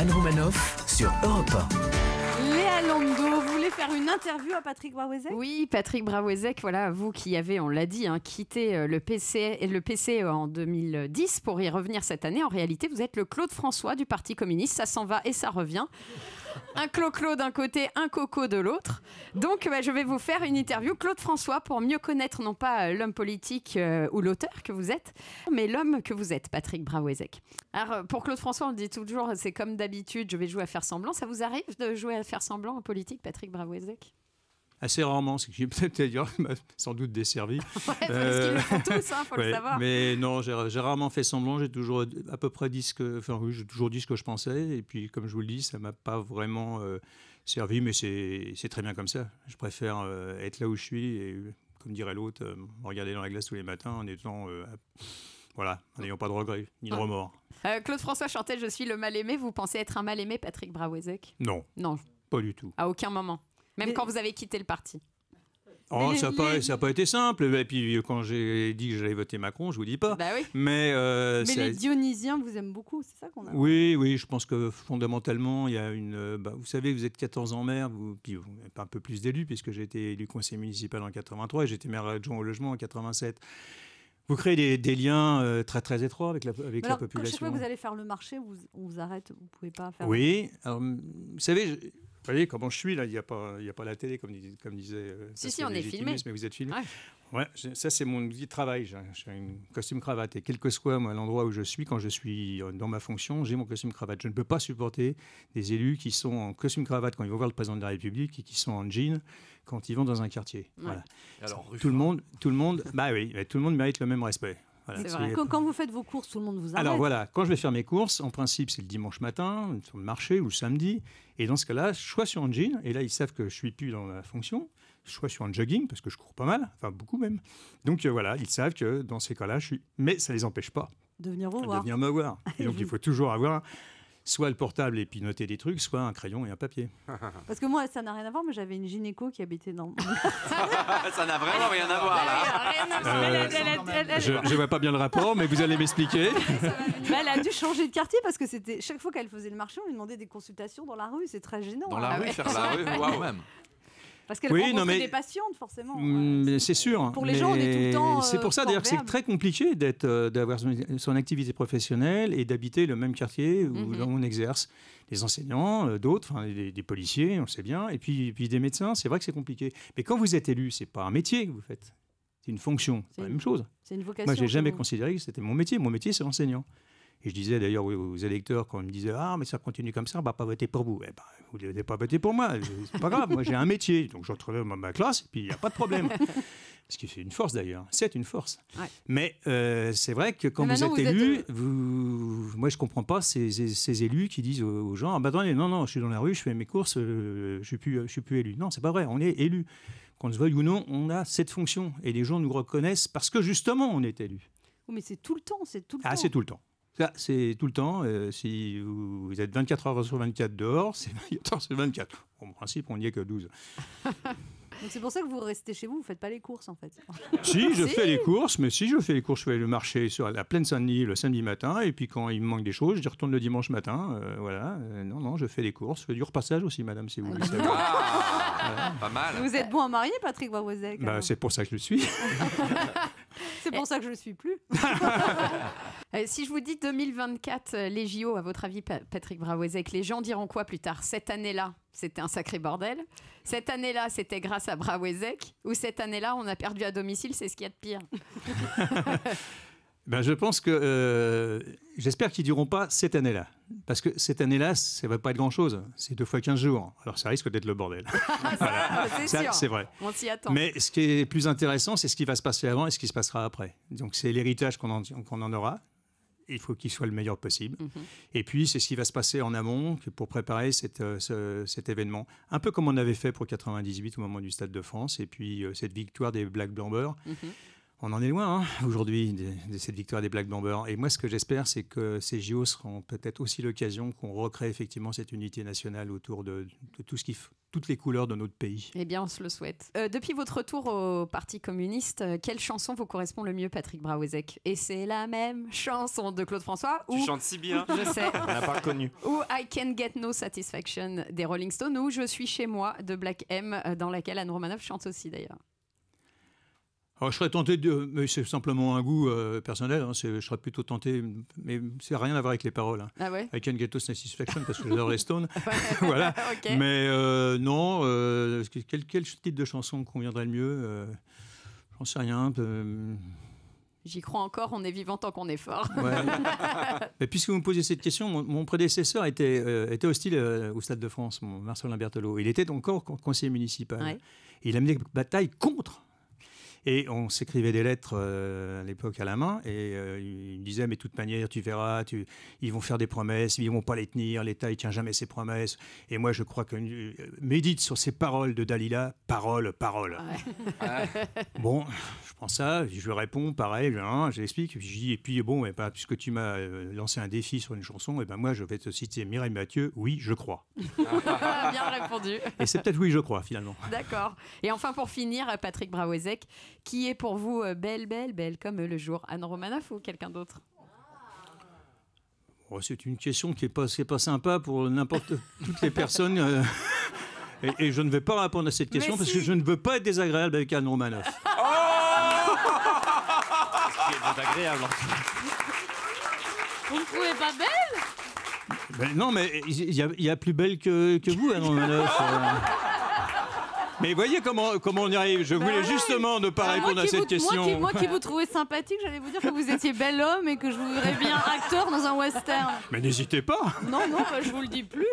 Anne Roumanoff sur Europe 1. Léa Lando, vous voulez faire une interview à Patrick Braouezek Oui, Patrick Braouezek, voilà, vous qui avez, on l'a dit, hein, quitté euh, le PC, euh, le PC euh, en 2010 pour y revenir cette année. En réalité, vous êtes le Claude François du Parti communiste. Ça s'en va et ça revient un clo-clo d'un côté, un coco de l'autre. Donc, bah, je vais vous faire une interview Claude François pour mieux connaître non pas euh, l'homme politique euh, ou l'auteur que vous êtes, mais l'homme que vous êtes, Patrick Braouezek. Alors, euh, pour Claude François, on dit toujours, c'est comme d'habitude, je vais jouer à faire semblant. Ça vous arrive de jouer à faire semblant en politique, Patrick Braouezek assez rarement, ce qui peut-être m'a sans doute desservi. ouais, euh, qu'ils tous, hein, faut le savoir. Mais non, j'ai rarement fait semblant, j'ai toujours à peu près dit ce que, enfin, toujours dit ce que je pensais, et puis comme je vous le dis, ça m'a pas vraiment euh, servi, mais c'est très bien comme ça. Je préfère euh, être là où je suis et, comme dirait l'autre, euh, regarder dans la glace tous les matins en étant voilà, n'ayant pas de regrets ni de remords. Claude François Chantel, je suis le mal aimé. Vous pensez être un mal aimé, Patrick Brawezek Non. Non. Pas du tout. À aucun moment. Même quand vous avez quitté le parti. Oh, ça n'a pas, été simple. Et puis, euh, quand j'ai dit que j'allais voter Macron, je vous dis pas. Bah Mais, euh, les Dionysiens vous aiment beaucoup, c'est ça qu'on a. Oui, oui, je pense que fondamentalement, il y a une. Euh, bah, vous savez, vous êtes 14 ans maire, vous, puis vous un peu plus d'élus, puisque j'ai été élu conseiller municipal en 83 et j'étais maire adjoint au logement en 87. Vous créez des, liens euh, très très étroits avec la, avec la population. Chaque fois que vous allez faire le marché, on vous arrête, vous ne pouvez pas faire. Oui, vous savez, vous voyez comment je suis là, il n'y a, pas, il a pas la télé comme, comme disait. Euh, si, si, on est filmé. Mais vous êtes filmé. Ouais, ça c'est mon outil de travail. J'ai un costume cravate et quel que soit l'endroit où je suis, quand je suis euh, dans ma fonction, j'ai mon costume cravate. Je ne peux pas supporter des élus qui sont en costume cravate quand ils vont voir le président de la République et qui sont en jean quand ils vont dans un quartier. Alors, tout le monde, tout le monde, bah oui, tout le monde mérite le même respect. Voilà, vrai. Quand, quand, vous faites vos courses, tout le monde vous arrête. Alors voilà, quand je vais faire mes courses, en principe, c'est le dimanche matin, sur le marché ou le samedi. Et dans ce cas-là, je sois sur un jean. Et là, ils savent que je suis plus dans la fonction soit sur un jogging, parce que je cours pas mal, enfin beaucoup même. Donc euh, voilà, ils savent que dans ces cas-là, je suis. Mais ça ne les empêche pas de venir me voir. donc il faut toujours avoir soit le portable et puis noter des trucs, soit un crayon et un papier. Parce que moi, ça n'a rien à voir, mais j'avais une gynéco qui habitait dans. ça n'a vraiment rien à voir là. Je vois pas bien le rapport, mais vous allez m'expliquer. Bah, elle a dû changer de quartier parce que c'était chaque fois qu'elle faisait le marché, on lui demandait des consultations dans la rue. C'est très gênant. Dans hein. la ah rue, faire la rue, même. Parce oui, non, mais... des forcément. Mm, c'est sûr. Hein. Pour les gens, on est tout le temps. Euh, c'est pour ça, d'ailleurs, que c'est très compliqué euh, d'avoir son, activité professionnelle et d'habiter le même quartier où mm-hmm. on exerce. Les enseignants, euh, d'autres, des, policiers, on sait bien, et puis, des médecins, c'est vrai que c'est compliqué. Mais quand vous êtes élu, c'est pas un métier que vous faites, c'est une fonction, c'est la même chose. C'est une vocation. Moi, j'ai jamais considéré que c'était mon métier. Mon métier, c'est l'enseignant. Et je disais d'ailleurs aux électeurs, quand ils me disaient Ah, mais ça continue comme ça, on ne va pas voter pour vous. Eh ben, vous n'avez pas voter pour moi, c'est pas grave, moi j'ai un métier, donc je dans ma classe, et puis il n'y a pas de problème. Ce qui c'est une force d'ailleurs, c'est une force. Mais euh, c'est vrai que quand vous êtes élu, euh, vous moi je ne comprends pas ces, ces, élus qui disent aux gens Ah, bah non, non, je suis dans la rue, je fais mes courses, euh, je ne suis, plus, je suis plus élu. Non, c'est pas vrai, on est élu. Qu'on se veuille ou non, on a cette fonction. Et les gens nous reconnaissent parce que justement on est élu. mais c'est tout le temps, c'est tout le ah, temps. Ah, c'est tout le temps. Ça, c'est tout le temps. Euh, si vous, êtes 24 heures sur 24 dehors, c'est 24 heures 24. En principe, on n'y est que 12. Donc c'est pour ça que vous restez chez vous, vous ne faites pas les courses en fait. Si, je fais les courses, mais si je fais les courses, je fais le marché sur la pleine Saint-Denis le samedi matin, et puis quand il me manque des choses, je retourne le dimanche matin. Euh, voilà, euh, non, non, je fais les courses. Je fais du repassage aussi, madame, si vous voulez. Ah, pas mal. Vous êtes bon à marier, Patrick Wawozek bah, C'est pour ça que je le suis. C'est pour ça que je ne suis plus. Euh, si je vous dis 2024, euh, les JO, à votre avis, Patrick bravozek les gens diront quoi plus tard Cette année-là, c'était un sacré bordel. Cette année-là, c'était grâce à Brawezek. Ou cette année-là, on a perdu à domicile, c'est ce qu'il y a de pire. ben, Je pense que. Euh, j'espère qu'ils ne diront pas cette année-là. Parce que cette année-là, ça ne va pas être grand-chose. C'est deux fois 15 jours. Alors ça risque d'être le bordel. C'est vrai. On s'y attend. Mais ce qui est plus intéressant, c'est ce qui va se passer avant et ce qui se passera après. Donc c'est l'héritage qu'on en, en aura il faut qu'il soit le meilleur possible. Mhm. Et puis, c'est ce qui va se passer en amont pour préparer euh, cet événement. Un peu comme on avait fait pour 98 au moment du Stade de France, et puis euh, cette victoire des Black Blambers. Mhm on en est loin hein, aujourd'hui de, cette victoire des Black Bombers. Et moi, ce que j'espère, c'est que ces JO seront peut-être aussi l'occasion qu'on recrée effectivement cette unité nationale autour de, toutes les couleurs de notre pays. Eh bien, on se le souhaite. Euh, depuis votre retour au Parti communiste, euh, quelle chanson vous correspond le mieux, Patrick Braouzek Et c'est la même chanson de Claude François ou, Tu chantes si bien Je sais. on n'a pas reconnu. Ou I Can Get No Satisfaction des Rolling Stones ou Je suis chez moi de Black M, euh, dans laquelle Anne Romanoff chante aussi d'ailleurs. Alors, je serais tenté de. Mais c'est simplement un goût euh, personnel. Hein, je serais plutôt tenté. Mais ça n'a rien à voir avec les paroles. Hein. Ah ouais satisfaction parce que j'adore les Stones. voilà. Mais euh, non, euh, quel, type de chanson conviendrait le mieux J'en sais rien. J'y crois encore, on est vivant tant qu'on est fort. Mais puisque vous me posez cette question, mon, prédécesseur était, était hostile au Stade de France, Marcel Marcelin Il était encore conseiller municipal. il a mené une bataille contre et on s'écrivait des lettres euh, à l'époque à la main. Et euh, il me disait, mais de toute manière, tu verras, tu, ils vont faire des promesses, ils vont pas les tenir, l'État, il tient jamais ses promesses. Et moi, je crois que... Euh, médite sur ces paroles de Dalila, parole, parole. bon, je prends ça, je réponds, pareil, je l'explique. Hein, et puis, bon, eh ben, puisque tu m'as lancé un défi sur une chanson, et eh ben moi, je vais te citer Mireille Mathieu, oui, je crois. Bien répondu. Et c'est peut-être oui, je crois, finalement. D'accord. Et enfin, pour finir, Patrick Braouezek, qui est pour vous euh, belle, belle, belle comme le jour Anne Romanoff ou quelqu'un d'autre oh, C'est une question qui n'est pas, pas sympa pour n'importe toutes les personnes. Euh, et, je ne vais pas répondre à cette question parce que je ne veux pas être désagréable avec Anne Romanoff. Oh est désagréable. Vous ne trouvez pas belle ben non, mais il y, y, a plus belle que, que vous, Anne Romanoff. Euh. Mais voyez comment, comment on y arrive. Je bah voulais justement ne pas bah, répondre à cette question. Moi qui, vous trouvais sympathique, j'allais vous dire que vous étiez bel homme et que je voudrais bien acteur dans un western. Mais n'hésitez pas. Non, non, bah, je vous le dis plus.